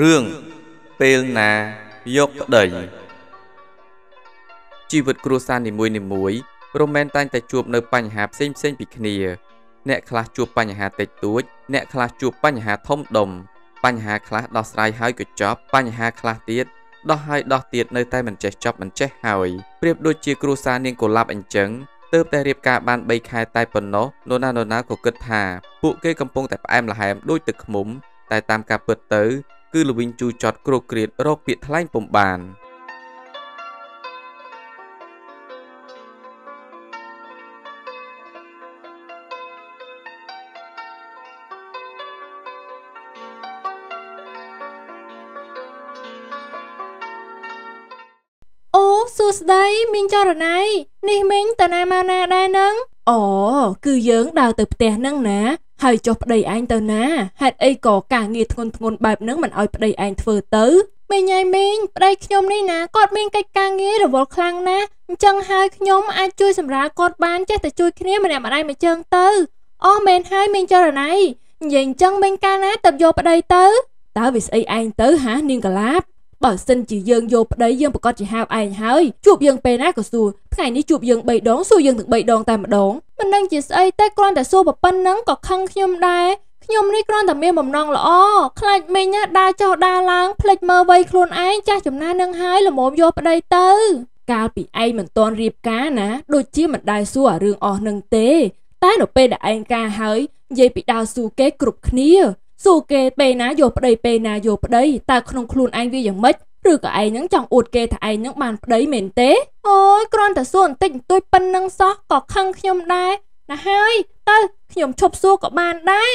រឿងពេលណាយកប្តីជីវិតគ្រួសារនីមួយនីមួយរមែនតែងតែជួបនៅបញ្ហាផ្សេងផ្សេងពីគ្នា អ្នកខ្លះជួបបញ្ហាតិចតួច អ្នកខ្លះជួបបញ្ហាធំដុំបញ្ហាខ្លះដោះស្រាយហើយក៏ចប់បញ្ហាខ្លះទៀតដោះហើយដោះទៀតនៅតែមិនចេះចប់មិនចេះហើយប្រៀបដូចជាគ្រួសារនាងកូឡាប់អញ្ចឹងទើបតែរៀបការបាន3ខែតែប៉ុណ្ណោះនោណានោណាក៏គិតថាពួកគេកំពុងតែផ្អែមល្ហែមដូចទឹកឃ្មុំ តែតាមការពិតទៅគឺល្វីងជូចត់គ្រោកគ្រៀតរកពាក្យថ្លែងពំបានអូសួស្ដីមីងចរណៃនេះមីងតាណាមកណាដែរនឹងអូគឺយើងដើរទៅផ្ទះនឹងណាហើយចុះប្តីឯងទៅណាហេតុអីក៏ការងារធ្ងន់ធ្ងន់បែបហ្នឹងមិនឲ្យប្តីឯងធ្វើទៅមីញ៉ៃមីងប្តីខ្ញុំនេះណាគាត់មានកិច្ចការងាររវល់ខ្លាំងណាស់អញ្ចឹងហើយខ្ញុំអាចជួយសម្រាលគាត់បានចេះតែជួយគ្នាម្នាក់ម្ដាយមួយជើងទៅអូមែនហើយមីងចរណៃនិយាយអញ្ចឹងមីងកាលណាទៅយកប្តីទៅតើវាស្អីឯងទៅហានាងកលាប់បើសិនជាយើងយកប្តីយើងប្រកាសជាហាវឯងហើយជួបយើងពេលណាក៏សួរថ្ងៃនេះជួបយើង3ដងសួរយើងទាំង3ដងតែម្ដងមិនដឹងជាស្អីតែគ្រាន់តែសួរប៉ុណ្ណឹងក៏ខឹងខ្ញុំដែរខ្ញុំនេះគ្រាន់តែមានបំណងល្អខ្លាចមីងដើរចុះដើរឡើងភ្លេចមើលវ័យខ្លួនឯងចាស់ចំណានឹងហើយល្មមយកប្តីទៅកាលពីឯងមិនទាន់រៀបការណាដូចជាមិនដែរសួររឿងអស់នឹងទេតែនៅពេលដែលឯងការហើយនិយាយពីដើរស៊ូគេគ្រប់គ្នាសួរគេពេលណាយកប្តីពេលណាយកប្តីតើក្នុងខ្លួនឯងវាយ៉ាងម៉េចឬក៏ឯងនឹងចង់អួតគេ ថាឯងនឹងបានប្តីមែនទេអូយគ្រាន់តែសួរបន្តិចបន្តួចប៉ុណ្ណឹងសោះក៏ខឹងខ្ញុំដែរណាហើយ ទៅខ្ញុំឈប់សួរក៏បានដែរ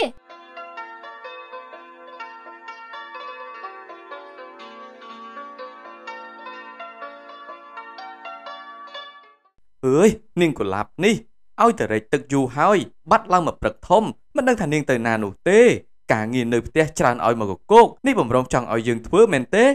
អើយនាងកុលាបនេះឲ្យតែរែកទឹក យូរហើយបាត់ឡើងមកព្រឹកធំមិនដឹងថានាងទៅណានោះទេការងារនៅផ្ទះច្រើនឲ្យមកកកនេះបំរុងចង់ឲ្យយើងធ្វើមែនទេ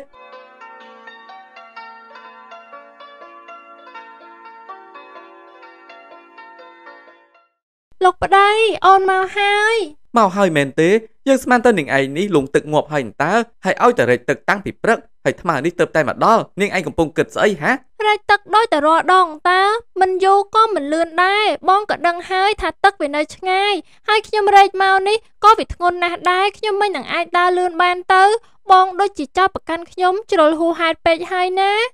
លោកប្តីអូនមកហើយមកហើយមែនទេយើងស្មានទៅនាងឯងនេះលងទឹកងាប់ហើយតើហើយឲ្យតែរែកទឹកតាំងពីព្រឹកហើយថ្មនេះទៅតែមកដល់នាងឯងកំពុងគិតស្អីហារែកទឹកដោយតែរាល់ដងតាមិនយូរក៏មិនលឿនដែរបងក៏ដឹងហើយថាទឹកវានៅឆ្ងាយហើយខ្ញុំរែកមកនេះក៏វាធ្ងន់ណាស់ដែរខ្ញុំមិននឹងអាចដើរលឿនបានទៅ បងដូចជាចោលប្រកាន់ខ្ញុំជ្រុលហួហេតុពេកហើយណាត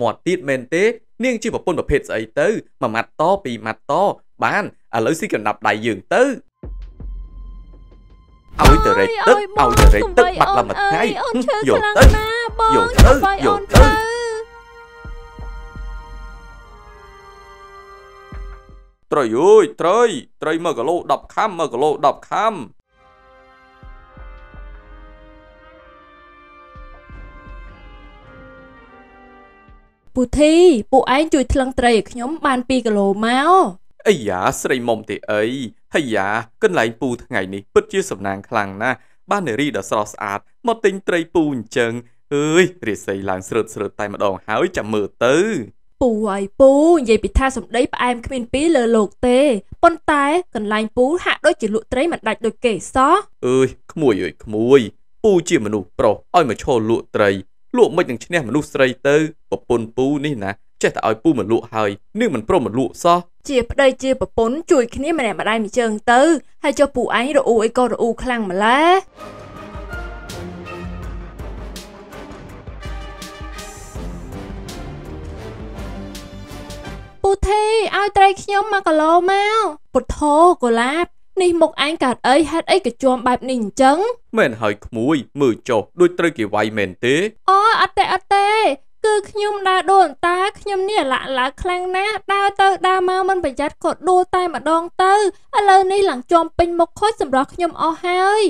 មាត់ទៀតមែនទេនាងជាប្រពន្ធប្រភេទស្អីទៅមួយម៉ាត់តពីរម៉ាត់តបានឥឡូវស៊ីកណ្ដាប់ដៃយើងទៅឲ្យទៅរែកទឹកឲ្យទៅរែកទឹកបាត់ឡំមួយថ្ងៃយកទៅយកទៅយកទៅត្រីអើយត្រីត្រី1គីឡូ10ខាំ1គីឡូ10ខាំពូធីពូឯងជួយថ្លឹងត្រីឲ្យខ្ញុំបាន2គីឡូមកអាយ៉ាស្រីមុំទេអីហើយយ៉ាកន្លែងពូថ្ងៃនេះពិតជា សំណាងខ្លាំងណាស់បាននារីដ៏ស្រស់ស្អាតមកទិញត្រីពូអញ្ចឹងអើយរាសីឡើងស្រឺតស្រឺតតែម្ដងហើយចាំមើលទៅពូហើយពូនិយាយពីថាសម្ដីផ្អែមគ្មានពីលើលោកទេប៉ុន្តែកន្លែងពូហាក់ដូចជាលក់ត្រីមិនដាច់ដូចគេសោះអើយក្មួយអើយក្មួយពូជាមនុស្សប្រុសឲ្យមកឈរលក់ត្រី លក់មិននឹងឈ្នះមនុស្សស្រីទៅប្រពន្ធពូនេះណាចេះតែឲ្យពូមិនលក់ហើយនាងមិនព្រមមិនលក់សោះជាប្តីជាប្រពន្ធជួយគ្នាម្នាក់ម្ដាយមួយជើងទៅហើយចុះពូឯងរអ៊ូអីក៏រអ៊ូខ្លាំងម្ល៉េះពូធីឲ្យត្រីខ្ញុំ1គីឡូមកពុទ្ធោកូឡាបនេះមុខឯងកើតអីហេតុអីក៏ជួមបែបនេះអញ្ចឹងមែនហើយក្មួយមើលចុះដូចត្រូវគេវាយមែនទេអូអត់ទេអត់ទេគឺខ្ញុំដើរដូនតាខ្ញុំនេះលាក់លាខ្លាំងណាស់ដើរទៅដើរមកមិនប្រយ័ត្នក៏ដួលតែម្ដងទៅឥឡូវនេះឡើងជុំពេញមុខខូចសម្រាប់ខ្ញុំអស់ហើយ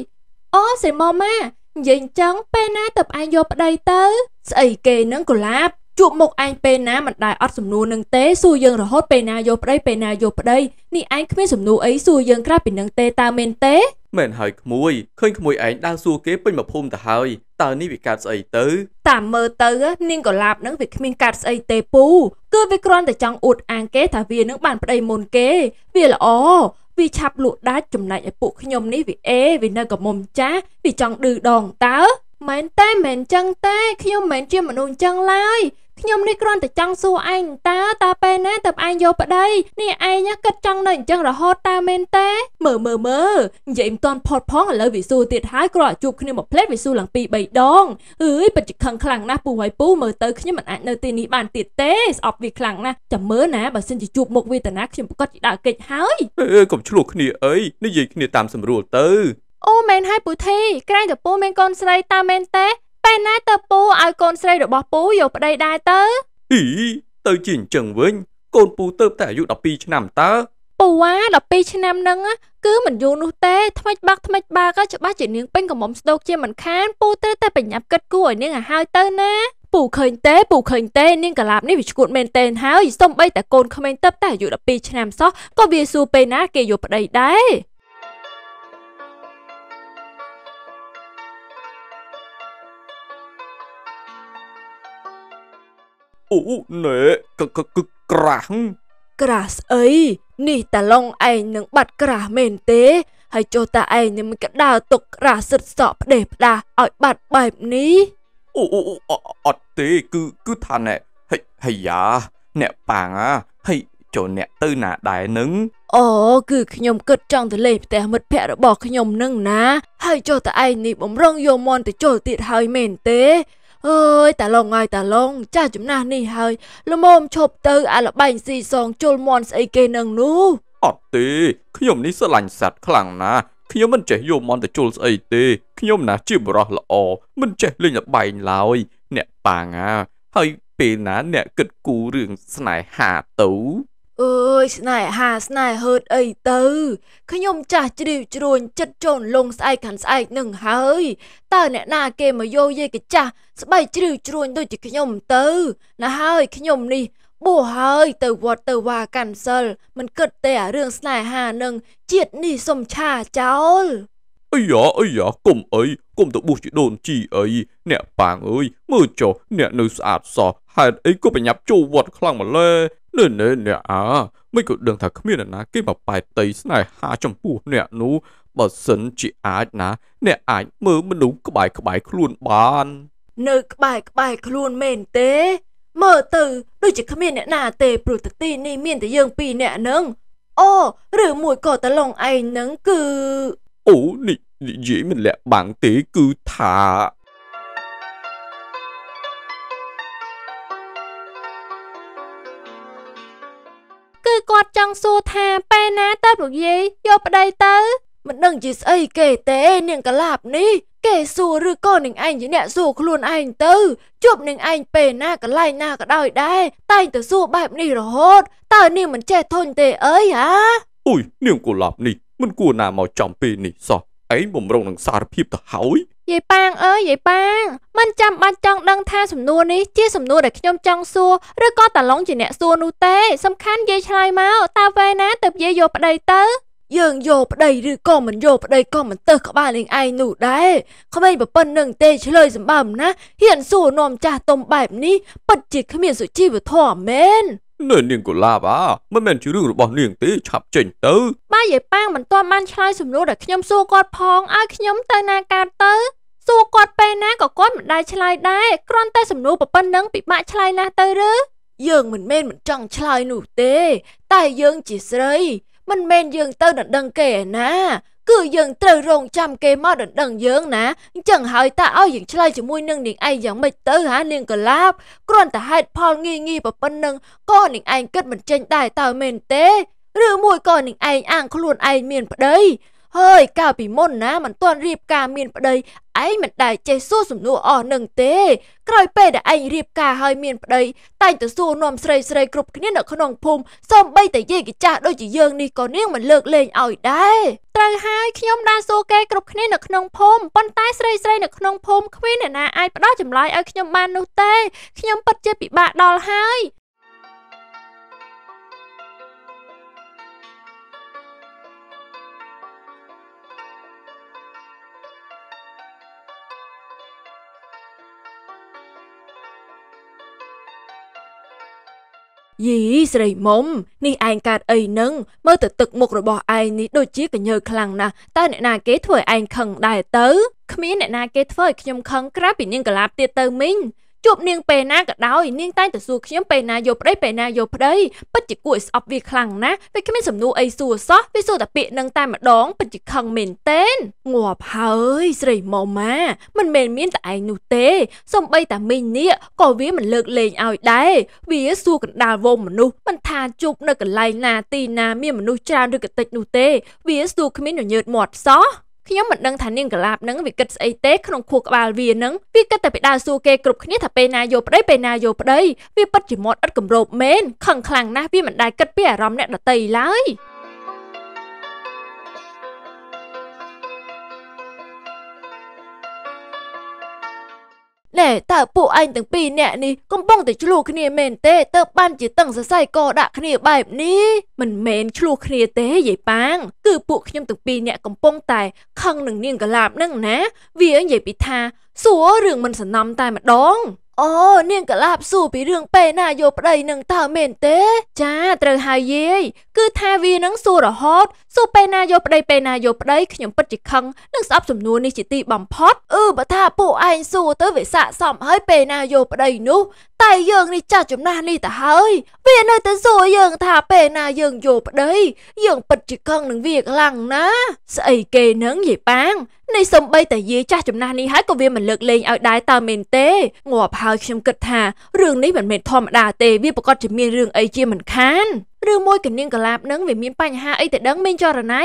អូសីម៉ូម៉ានិយាយអញ្ចឹងពេលណាទៅឯងយកប្តីទៅស្អីគេនឹងកូឡាបជួបមុខឯងពេលណាមិនដែរអត់សំណួរនឹងទេសួរយើងរហូតពេលណាយកប្តីពេលណាយកប្តីនេះឯងគ្មានសំណួរអីសួរយើងក្រៅពីនឹងទេតើមែនទេមិនហើយក្មួយឃើញក្មួយឯងដើរសួរគេពេញមកភូមិទៅហើយតើនេះវាកើតស្អីទៅតាមមើលទៅនាងកលាបនឹងវាគ្មានកើតស្អីទេពូគឺវាគ្រាន់តែចង់អួតអាងគេថាវានឹងបានប្តីមុនគេវាល្អវាឆាប់លក់ដាច់ចំណែកឲ្យពួកខ្ញុំនេះវាអេវានៅកមុំចាស់វាចង់ឌឺដងតើមែនតែមែនចឹងតែខ្ញុំមិនមែនជាមនុស្សចឹងឡើយខ្ញុំនេះគ្រាន់តែចង់សួរឯងតើតើពេលណាតើឯងយកប្តីនេះឯងគិតចង់នៅអញ្ចឹងរហូតតើមែនទេ មើលមើលមើលនិយាយមិនតាន់ផុតផងឥឡូវវិស៊ូទៀតហើយគ្រាន់តែជួបគ្នាមួយផ្លែតវិស៊ូឡើងពី3ដងអើយពិតជាខឹងខ្លាំងណាស់ពូហើយពូមើលទៅខ្ញុំមិនអាចនៅទីនេះបានទៀតទេស្អប់វាខ្លាំងណាស់ចាំមើលណាបើសិនជាជួបមុខវេទនាខ្ញុំប្រកាសជាដាក់កិច្ចហើយអើកុំឆ្លោះគ្នាអីនិយាយគ្នាតាមស្រួលទៅអូមែនហើយពូធី ក្រែងតពូមានកូនស្រីតាមែនទេពេលណាទៅពូឲ្យកូនស្រីរបស់ពូយកប្តីដែរទៅអ៊ីទៅជាអញ្ចឹងវិញកូនពូទៅតែអាយុ12ឆ្នាំតើពូវ៉ា12ឆ្នាំហ្នឹងគឺមិនយូរនោះទេថ្មិចបាក់ថ្មិចបាក់ច្បាស់ជានាងពេញកំមុំស្ដោកជាមិនខានពូត្រូវតែប្រញាប់គិតគូឲ្យនាងឲ្យហើយទៅណាពូឃើញទេពូឃើញទេនាងកាឡាបនេះវាឈួតមែនទេហើយសំបីតែកូនក្មេងតឹបតែអាយុ12ឆ្នាំសោះក៏វាស៊ូពេលណាគេយកប្តីដែរអូណែកកកក្រាស់ក្រាស់អីនេះតាឡុងឯងនឹងបាត់ក្រាស់មែនទេហើយចុះតាឯងនឹងកដើទុកក្រាស់សិតសក់ផ្ដេសផ្ដាសឲ្យបាត់បែបនេះអូអូអត់ទេ គឺគឺថាណែហិហិយ៉ាអ្នកប៉ាងអាហិចុះអ្នកទៅណាដែរនឹងអូគឺខ្ញុំគិតចង់ទៅលេងផ្ទះមិត្តភ័ក្តិរបស់ខ្ញុំនឹងណា ហើយចុះតឯងនេះបំរុងយកមន់ទៅជុលទៀតហើយមែនទេអើយតាឡុងហើយតាឡុងចាស់ចំណាស់នេះហើយល្មមឈប់ទៅ អាលបែងស៊ីសងជុលមន់ស្អីគេនឹងនោះអត់ទេខ្ញុំនេះស្រឡាញ់សัตว์ខ្លាំងណាស់ខ្ញុំមិនចេះយកមន់ទៅជុលស្អីទេខ្ញុំណាស់ជាបរោះល្អមិនចេះលេងលបែងឡើយអ្នកប៉ាងាហើយពេលណាអ្នកគិតគូររឿងស្នេហាទៅអើយស្នេហាស្នេហឺតអីទៅខ្ញុំចាស់ជ្រីវជ្រួញចិត្តចូនលងស្អែកខាន់ស្អែកនឹងហើយតើអ្នកណាគេមកយោយាយកចាស់ស្បែកជ្រីវជ្រួញដូចជាខ្ញុំទៅ ណាហើយខ្ញុំនេះបោះហើយទៅវត្តទៅវាកាន់សិលមិនគិតទេអារឿងស្នេហានឹងជាតិនេះសុំឆាចោលអីយ៉ាអីយ៉ាគុំអីគុំទៅប៊ូសជីដូនជីអីអ្នកប៉ាងអើយមើលចុះអ្នកនៅស្អាតសោះហេតុអីក៏ប្រញាប់ចូលវត្តខ្លាំងម្ល៉េះនឿនអ្នកអើមិនក៏ដឹងថាគ្មានអ្នកណាគេមកបែកតីស្នេហាចំពោះអ្នកនោះបើសិនជាអាចណា អ្នកអាចមើលមនុស្សក្បែរក្បែរខ្លួនបាន នៅក្បែរក្បែរខ្លួនមែនទេ មើលទៅដូចជាគ្មានអ្នកណាទេ ព្រោះតទីនេះមានតែយើងពីរអ្នកនឹងអូឬមួយក៏តឡងឯងនឹងគឺអូនេះនិយាយមិនលាក់បាំងទេគឺថាគាត់ចង់សួរថាពេលណាតើលោកយាយយកប្តីទៅមិនដឹងជាស្អីគេទេ នាងកលាបនេះគេសួរឬក៏នាងឯងជាអ្នកសួរខ្លួនឯងទៅជួបនាងឯងពេលណាកន្លែងណាក៏ដោយដែរតែងតែសួរបែបនេះរហូតតើនាងមិនចេះធុញទេអើយហាអុយនាងកលាប នេះមិនគួរណាមកចំពេលនេះសោះឯងបំរុងនឹងសារភាពទៅហើយយាយប៉ាងអើយយាយប៉ាងមិនចាំបាច់ចង់ដឹងថាសំណួរនេះជាសំណួរដែលខ្ញុំចង់សួរឬក៏តាឡុងជាអ្នកសួរនោះទេសំខាន់យាយឆ្លើយមកតើវេណាទៅយាយយកប្តីទៅ យើងយកប្តីឬក៏មិនយកប្តីក៏មិនទៅក្បាលលេងឯងនោះដែរក្មេងប្រពន្ធនឹងទេឆ្លើយសម្បើមណាហ៊ានសួរនាំចាស់ទុំបែបនេះពិតជាគ្មានសុជីវធម៌មែននៅនាងកូឡាបាមិនមែនជារឿងរបស់នាងទេឆាប់ចេញទៅបាយយាយប៉ាងមិនទាន់បានឆ្លើយសំណួរដែលខ្ញុំសួរគាត់ផងឲ្យខ្ញុំទៅណាកើតទៅសួរគាត់ពេលណាក៏គាត់មិនដែរឆ្លើយដែរគ្រាន់តែសំណួរប៉ុណ្ណឹងពិបាកឆ្លើយណាស់ទៅឬយើងមិនមែនមិនចង់ឆ្លើយនោះទេ តែយើងជាស្រី មិនមែនយើងទៅដណ្ដឹងគេឯណា គឺយើងត្រូវរងចាំគេមកដណ្ដឹងយើងណាអញ្ចឹងហើយតើឲ្យយើងឆ្លើយជាមួយនឹងនាងឯងយ៉ាងម៉េចទៅហានាងកលាបគ្រាន់តែហេតុផលងាយងាយប៉ុណ្ណឹងក៏នាងឯងគិតមិនចេញដែរតើមែនទេឬមួយក៏នាងឯងអាងខ្លួនឯងមានប្តីហើយកាលពីមុនណាមិនទាន់រៀបការមានប្តីឯងមិនដែលចេះសួរសំណួរអស់នឹងទេក្រោយពេលដែលឯងរៀបការហើយមានប្តីតែងតែសួរនាំស្រីស្រីគ្រប់គ្នានៅក្នុងភូមិសូម្បីតែយាយកាចាស់ដូចជាយើងនេះក៏នាងមិនលើកលែងឲ្យដែរត្រូវហើយខ្ញុំបានសួរគេគ្រប់គ្នានៅក្នុងភូមិប៉ុន្តែស្រីស្រីនៅក្នុងភូមិគ្មានអ្នកណាអាចផ្ដល់ចម្លើយឲ្យខ្ញុំបាននោះទេខ្ញុំពិតជាពិបាកដល់ហើយយីស្រីមុំនេះឯងកើតអីនឹងមើលទៅទឹកមុខរបស់ឯងនេះដូចជាកញើខ្លាំងណាស់តើអ្នកណាគេធ្វើឲ្យឯងខឹងដែរទៅគ្មានអ្នកណាគេធ្វើឲ្យខ្ញុំខឹងក្រៅពីនាងកលាបទៀតទៅមីងជួបនាងពេលណាក៏ដោយនាងតែងតែសួរខ្ញុំពេលណាយកប្តីពេលណាយកប្តីពិតជាគួរឲ្យស្អប់វាខ្លាំងណាស់វាគ្មានសំណួរអីសួរសោះវាសួរតែពាក្យនឹងតែម្ដងពិតជាខឹងមែនទែនងាប់ហើយស្រីម៉ូម៉ាមិនមែនមានតែឯងនោះទេ សំបីតាមីងនេះក៏វាមិនលើកលែងឲ្យដែរវាសួរកណ្ដាលវងមនុស្សមិនថាជប់នៅកន្លែងណាទីណាមានមនុស្សច្រើនឬក៏តិចនោះទេ វាសួរគ្មានញញើតមាត់សោះខ្ញុំមិនដឹងថានាងកលាបនឹងវាគិតស្អីទេក្នុងខួរក្បាលវានឹងវាគិតតែពីដើរសួរគេគ្រប់គ្នាថាពេលណាយកប្តីពេលណាយកប្តីវាពិតជាមាត់ឥតគម្របមែនខឹងខ្លាំងណាស់វាមិនដែលគិតពីអារម្មណ៍អ្នកដតីឡើយ។ណែតើពួកឯងទាំងពីរអ្នកនេះកំពុងតែឆ្លោះគ្នាមែនទេទើបបានជាតឹងសរសៃកដាក់គ្នាបែបនេះមិនមែនឆ្លោះគ្នាទេយាយប៉ាងគឺពួកខ្ញុំទាំងពីរអ្នកកំពុងតែខឹងនឹងនាងកលាបនឹងណា វានិយាយពីថាសួររឿងមិនសំណំតែម្ដងអូនាងកលាបស៊ូពីរឿងពេណាយកប្តីនឹងតើមែនទេ ចាត្រូវហើយយាយគឺថាវានឹងស៊ូរហូតស៊ូពេណាយកប្តីពេណាយកប្តីខ្ញុំពិតជាខឹងនឹងស្អប់សំណួរនេះជាទីបំផុតអឺបើថាពួកឯងស៊ូទៅវាស័កសមហើយពេណាយកប្តីនោះតែយើងនេះចាស់ចំណាស់នេះទៅហើយវានៅតែសួរយើងថាពេលណាយើងយកប្តីយើងពិតជាខឹងនឹងវាខ្លាំងណាស់ស្អីគេនឹងយាយប៉ាងនៃសំបីតាយាយចាស់ចំណាស់នេះហើយក៏វាមិនលើកលែងឲ្យដែរតើមែនទេងាប់ហើយខ្ញុំគិតថារឿងនេះមិនមែនធម្មតាទេវាប្រកាសជាមានរឿងអីជាមិនខានរឿងមួយកនាងកលាបនឹងវាមានបញ្ហាអីទៅដឹងមេងចរណៃ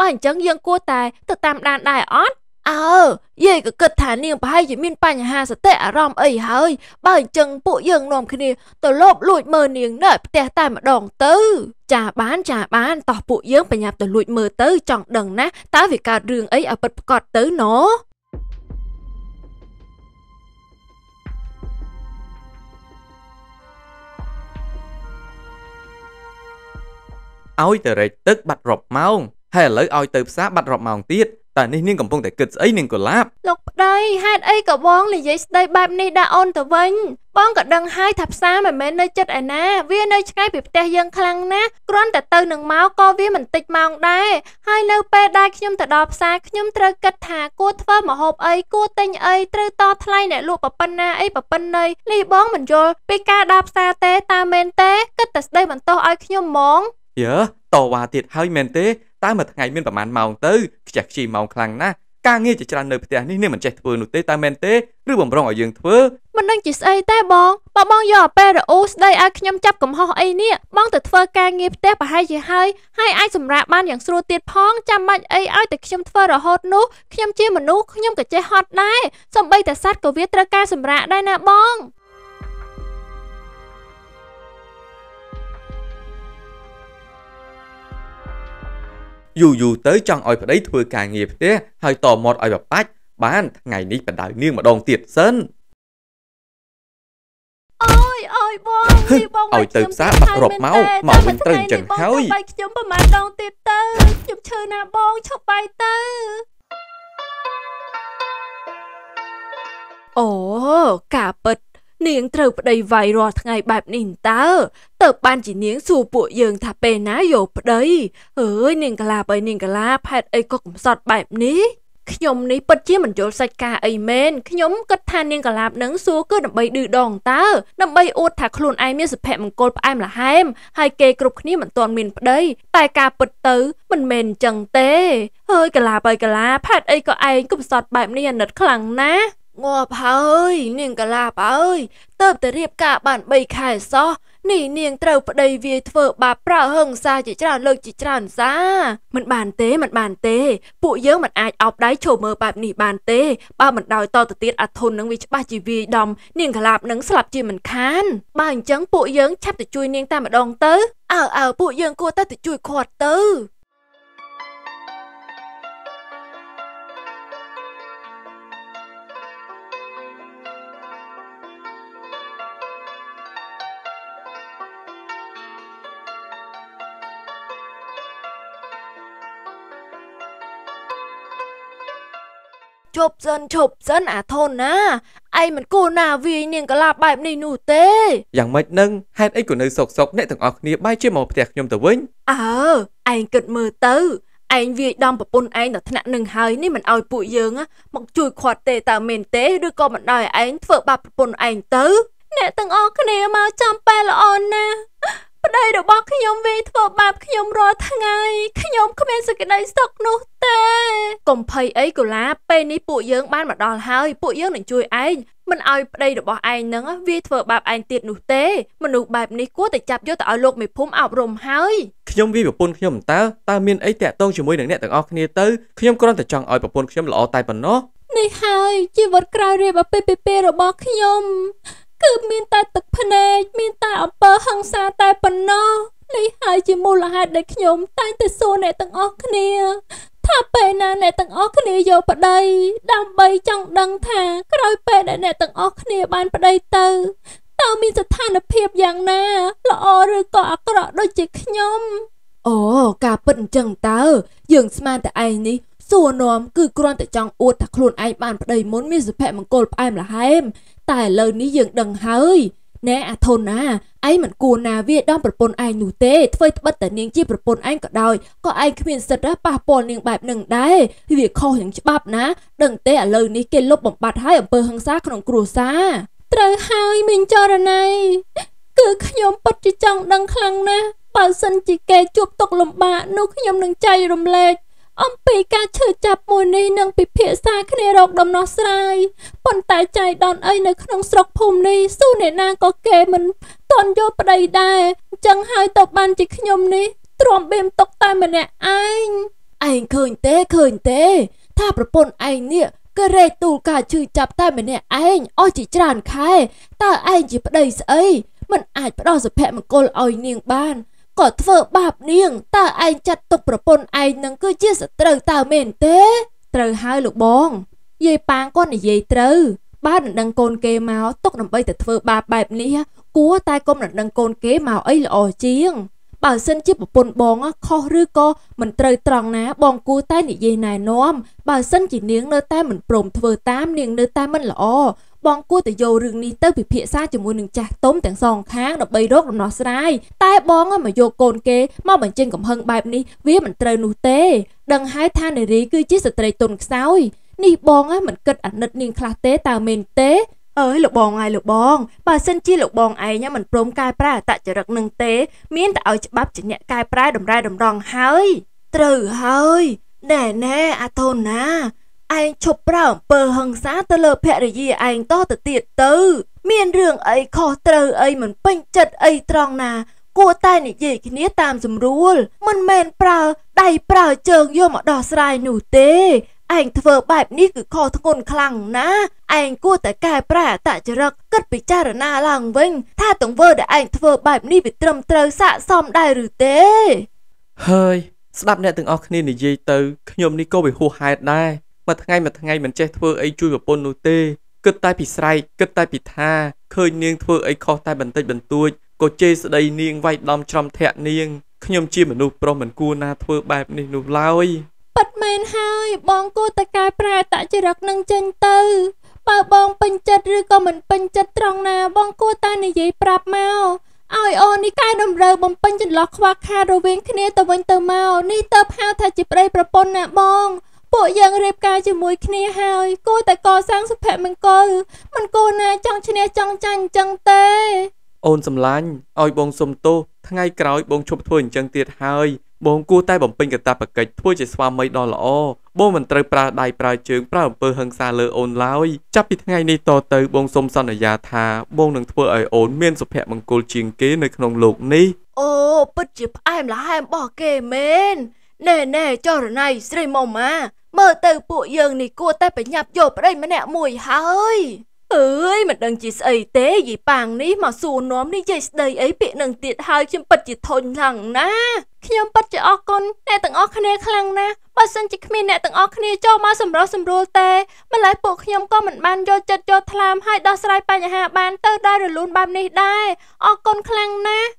បើអញ្ចឹងយើងគួរតែទៅតាមដានដែរអត់អើយាយក៏គិតថានាងប្រហែលជាមានបញ្ហាសតិអារម្មណ៍អីហើយបើអញ្ចឹងពួកយើងនាំគ្នាទៅលបលួចមើលនាងនៅផ្ទះតែម្ដងទៅ ចាបានចាបានតោះពួកយើងប្រញាប់ទៅលួចមើលទៅចង់ដឹងណាតើវាកើតរឿងអីឲ្យពិតប្រាកដទៅណូឲ្យទៅរែកទឹកបាត់រាប់ម៉ោងហើយឥឡូវឲ្យទៅផ្សារបាត់រាប់ម៉ោងទៀតតែនេះនាងកំពុងតែគិតស្អីនាងកុលាបលោកប្តីហេតុអីក៏បងនិយាយស្ដីបែបនេះដាក់អូនទៅវិញបងក៏ដឹងហើយថាផ្សារមិនមែននៅចិត្តឯណាវានៅឆ្ងាយពីផ្ទះយើងខ្លាំងណាស់គ្រាន់តែទៅនឹងមកក៏វាមិនតិចម៉ោងដែរហើយនៅពេលដែលខ្ញុំទៅដល់ផ្សារខ្ញុំត្រូវគិតថាគួរធ្វើម្ហូបអីគួរទិញអីត្រូវតថ្លៃអ្នកលក់ប្រពន្ធណាអីប្រពន្ធណីនេះបងមិនយល់ពីការដល់ផ្សារទេតាមែនទេគិតតែស្ដីបន្ទោសឲ្យខ្ញុំហ្មងយើតវ៉ាទៀតហើយមែនទេតើមួយថ្ងៃមានប្រហែលម៉ោងទៅខ្ជិះខ្ជីម៉ោងខ្លាំងណាស់ការងារជាច្រើននៅផ្ទះនេះនាងមិនចេះធ្វើនោះទេតើមែនទេឬបំរុងឲ្យយើងធ្វើមិនដឹងជាស្អីទេបងបើបងយកអពេរអូស្ដីឲ្យខ្ញុំចាប់កំហុសអីនេះបងទៅធ្វើការងារផ្ទះប្រហែលជាហើយហើយអាចសម្រាកបានយ៉ាងស្រួលទៀតផងចាំបាច់អីឲ្យតែខ្ញុំធ្វើរហូតនោះខ្ញុំជាមនុស្សខ្ញុំក៏ចេះហត់ដែរសំបីតែសត្វក៏វាត្រូវការសម្រាកដែរណាបងយូរយូរទៅចង់ឲ្យប្តីធ្វើការងារផ្ទះហើយ តមាត់ឲ្យបបាច់បានថ្ងៃនេះបដៅនាងម្ដងទៀតសិនអូយអូយបងនេះបងឲ្យទៅផ្សារបាក់រាប់ម៉ោងមកវិញត្រូវអញ្ចឹងហើយបាយខ្ញុំប្រហែលដងទៀតទៅខ្ញុំឈឺណាបងឈប់បាយទៅអូការពិតនាងត្រូវប្តីវាយរាល់ថ្ងៃបែបនេះតើទៅបានជានាងសួរពួកយើងថាពេលណាយកប្តីអើយនាងកាឡាបើនាងកាឡាផែតអីក៏កំសត់បែប នេះខ្ញុំនេះពិតជាមិនយល់សាច់ការអីមែនខ្ញុំគិតថានាងកាឡាបនឹងសួរគឺដើម្បីឌឺដងតើដើម្បីអួតថាខ្លួនឯងមានសុភមង្គលផ្អែមល្ហែមហើយគេគ្រប់គ្នាមិនទាន់មានប្តី តែការពិតទៅ មិនមែនអញ្ចឹងទេអើយកាឡាបអើយកាឡាផែតអីក៏ឯងកំសត់បែបនេះអាណិតខ្លាំងណាស់ងាប់ហើយនាងកលាបអើយតើបតែរៀបការ បាន3ខែសោះនេះនាងត្រូវប្តីវាធ្វើបាបប្រើហិង្សាជាច្រើនលើកជាច្រើនសាមិនបានទេមិនបានទេ ពួកយើងមិនអាចអោបដៃឈរមើលបែបនេះបានទេបើមិនដោយតទៅទៀតអាធុននឹងវាច្បាស់ជាវាយដំនាងកលាបនឹងស្លាប់ជាមិនខានបើអញ្ចឹងពួកយើងឆាប់ទៅជួយនាងតែម្ដងទៅអើអើពួកយើងគួរតែទៅជួយគាត់ទៅប់សិនឈប់សិនអាធនណាឯងមិនគួរណាវាយនាងកលាបែបនេះនោះទេយ៉ាងម៉េចនឹងហេតុអីក៏នៅសោកសោកអ្នកទាំងអស់គ្នាបែរជាមកផ្ទះខ្ញុំទៅវិញអើឯងគិតមើលទៅឯងវាយដំប្រពន្ធឯងដល់ថ្នាក់នឹងហើយនេះមិនអោយពួកយើង មកជួយខាត់ទេតើមែនទេឬក៏មិនដោយឯងធ្វើបាបប្រពន្ធឯងទៅអ្នកទាំងអស់គ្នាមកចាំពេលល្អណាប្តីរបស់ខ្ញុំវិញធ្វើបាបខ្ញុំរាល់ថ្ងៃខ្ញុំគ្មានសេចក្តីសុខនោះទេកុំភ័យអីកូឡាពេលនេះពួកយើងបានមកដល់ហើយពួកយើងនឹងជួយឯងមិនឲ្យប្តីរបស់ឯងនឹងវាធ្វើបាបឯងទៀតនោះទេមនុស្សបែបនេះគួរតែចាប់យកទៅឲ្យលោកមេភូមិអប់រំហើយខ្ញុំវាប្រពន្ធខ្ញុំតើតើមានអីតាក់ទងជាមួយនឹងអ្នកទាំងអស់គ្នាទៅខ្ញុំគ្រាន់តែចង់ឲ្យប្រពន្ធខ្ញុំល្អតែប៉ុណ្ណោះនេះហើយជីវិតក្រៅរៀបអាពាហ៍ពិពាហ៍របស់ខ្ញុំគឺមានតែទឹកភ្នែកមានតែអំពើហិង្សាតែប៉ុណ្ណោះនេះហើយជាមូលហេតុដែលខ្ញុំតែងតែសួរអ្នកទាំងអស់គ្នាថាពេលណាអ្នកទាំងអស់គ្នាយកប្តីដើម្បីចង់ដឹងថាក្រោយពេលដែលអ្នកទាំងអស់គ្នាបានប្តីទៅតើមានស្ថានភាពយ៉ាងណាល្អឬក៏អាក្រក់ដូចជាខ្ញុំអូការពិតអញ្ចឹងតើយើងស្មានតែឯងនេះ សួរនាំគឺគ្រាន់តែចង់អួតថាខ្លួនឯងបានប្តីមុនមានសុភមង្គលផ្អែមល្ហែមតែឥឡូវនេះយើងដឹងហើយណែអាធនណាឯងមិនគួរណាវាដំប្រពន្ធឯងនោះទេធ្វើត្បិតតែនាងជាប្រពន្ធឯងក៏ដោយក៏ឯងគ្មានសិទ្ធិប៉ះពាល់នាងបែបនឹងដែរវាខុសយ៉ាងច្បាប់ណាដឹងទេឥឡូវនេះគេលុបបំបាត់ហើយអំពើហិង្សាក្នុងគ្រួសារត្រូវហើយមីងចរណៃគឺខ្ញុំពិតជាចង់ដឹងខ្លាំងណាស់បើសិនជាគេជួបទុកលំបាកនោះខ្ញុំនឹងចែករំលែកអំពីការឈឺចាប់មួយនេះនឹងពិភាក្សាគ្នារកដំណោះស្រាយប៉ុន្តែចៃដនអីនៅក្នុងស្រុកភូមិនេះស៊ូអ្នកណាក៏គេមិនទាន់យល់ប្តីដែរអញ្ចឹងហើយទៅបានជាខ្ញុំនេះទ្រាំបេមຕົកតែម្នាក់ឯងឯងឃើញទេឃើញទេថាប្រពន្ធឯងនេះក៏រែកទូលការឈឺចាប់តែម្នាក់ឯងអស់ជាច្រើនខែ តើឯងជាប្តីស្អីមិនអាចផ្ដោះសុភមង្គលឲ្យនាងបានក៏ធ្វើបាបនាងតើឯងចាត់ទុកប្រពន្ធឯងនឹងគឺជាសត្រូវតើមែនទេ ត្រូវហើយលោកបងយាយប៉ាងគាត់និយាយត្រូវបើដណ្ដឹងកូនគេមកទុកដើម្បីតែធ្វើបាបបែបនេះគួរតែកុំដណ្ដឹងកូនគេមកអីល្អជាង បើសិនជាប្រពន្ធបងខុសឬក៏មិនត្រូវត្រង់ណា បងគួរតែនិយាយណែនាំបើសិនជានាងនៅតែមិនព្រមធ្វើតាមនាងនៅតែមិនល្អបងគួរតែយករឿងនេះទៅពិភាក្សាជាមួយនឹងចាស់ទុំទាំងសងខាងដើម្បីរកដំណោះស្រាយតែបងមកយកកូនគេមកបញ្ចេញកំហឹងបែបនេះវាមិនត្រូវនោះទេដឹងហើយថានារីគឺជាស្ត្រីទុនខ្សោយនេះបងមិនគិតអាណិតនាងខ្លះទេតើមែនទេអើយលោកបងអាយលោកបងបើសិនជាលោកបងឯងមិនព្រមកែប្រែអតចរិតនឹងទេមានតែឲ្យច្បាប់ជាអ្នកកែប្រែតម្រែតម្រង់ហើយត្រូវហើយណែណែអាធូនណាឯងឈប់ប្រើអំពើហិង្សាទៅលើភរិយាឯងតទៅទៀតទៅ មានរឿងអីខុសត្រូវអីមិនពេញចិត្តអីត្រង់ណា គួរតែនិយាយគ្នាតាមស្រួល មិនមែនប្រើដៃប្រើជើងយកមកដោះស្រាយនោះទេឯងធ្វើបែបនេះគឺខុសធ្ងន់ខ្លាំងណាឯងគួរតែកែប្រែអតចរិតគិតពិចារណាឡើងវិញថាទង្វើដែលឯងធ្វើបែបនេះវាត្រឹមត្រូវស័ក្តិសមដែរឬទេ ហើយ ស្ដាប់អ្នកទាំងអស់គ្នានិយាយទៅខ្ញុំនេះក៏វាហួសហេតុដែរមួយថ្ងៃមួយថ្ងៃមិនចេះធ្វើអីជួយប្រពន្ធនោះទេគិតតែពីស្រែកគិតតែពីថាឃើញនាងធ្វើអីខុសតែបន្តិចបន្តួចក៏ជេរស្ដី នាងវាយដំច្រំធាក់នាងខ្ញុំជាមនុស្សប្រុសមិនគួរណាធ្វើបែបនេះនោះឡើយពិតមែនហើយបងគួរតែកែប្រែតចរិតនឹងចេញទៅបើបងពេញចិត្តឬក៏មិនពេញចិត្តត្រង់ណា បងគួរតែនិយាយប្រាប់មកឲ្យអូននេះកែតម្រូវបំពេញចន្លោះខ្វះខាតរវាងគ្នាទៅវិញទៅមកនេះទៅហៅថាជាប្តីប្រពន្ធណាបងពួកយើងរៀបការជាមួយគ្នាហើយគួរតែកសាងសុភមង្គលមិនគួរណាចង់ឈ្នះចង់ចាញ់អញ្ចឹងទេ អូនសំឡាញ់ឲ្យបងសុំទោសថ្ងៃក្រោយបងឈប់ធ្វើអញ្ចឹងទៀតហើយបងគួរតែបំពេញកាតព្វកិច្ចធ្វើជាស្វាមីដ៏ល្អបងមិនត្រូវប្រើដៃប្រើជើងប្រើអំពើហិង្សាលើអូនឡើយចាប់ពីថ្ងៃនេះតទៅបងសូមសន្យាថាបង នឹងធ្វើឲ្យអូនមានសុភមង្គលជាងគេនៅក្នុងលោកនេះអូពិតជាផ្អែមល្ហែមបោះគេមែនណែណែចរណៃស្រីម៉ូម៉ាមើលទៅពួកយើងនេះគួរតែប្រញាប់យកប្តីម្នាក់មួយហើយអើយមិនដឹងជាស្អីទេយីប៉ាងនេះមកសួរនាំនេះយាយស្ដីអីពាក្យនឹងទៀតហើយខ្ញុំពិតជាធុញខ្លាំងណាខ្ញុំពិតជាអរគុណអ្នកទាំងអស់គ្នាខ្លាំងណាស់បើសិនជាគ្មានអ្នកទាំងអស់គ្នាចូលមកសម្រុះសម្រួលទេម្ល៉េះពួកខ្ញុំក៏មិនបានយកចិត្តយកថ្លាមហើយដោះស្រាយបញ្ហាបានទៅដោយរលូនបែបនេះដែរអរគុណខ្លាំងណាស់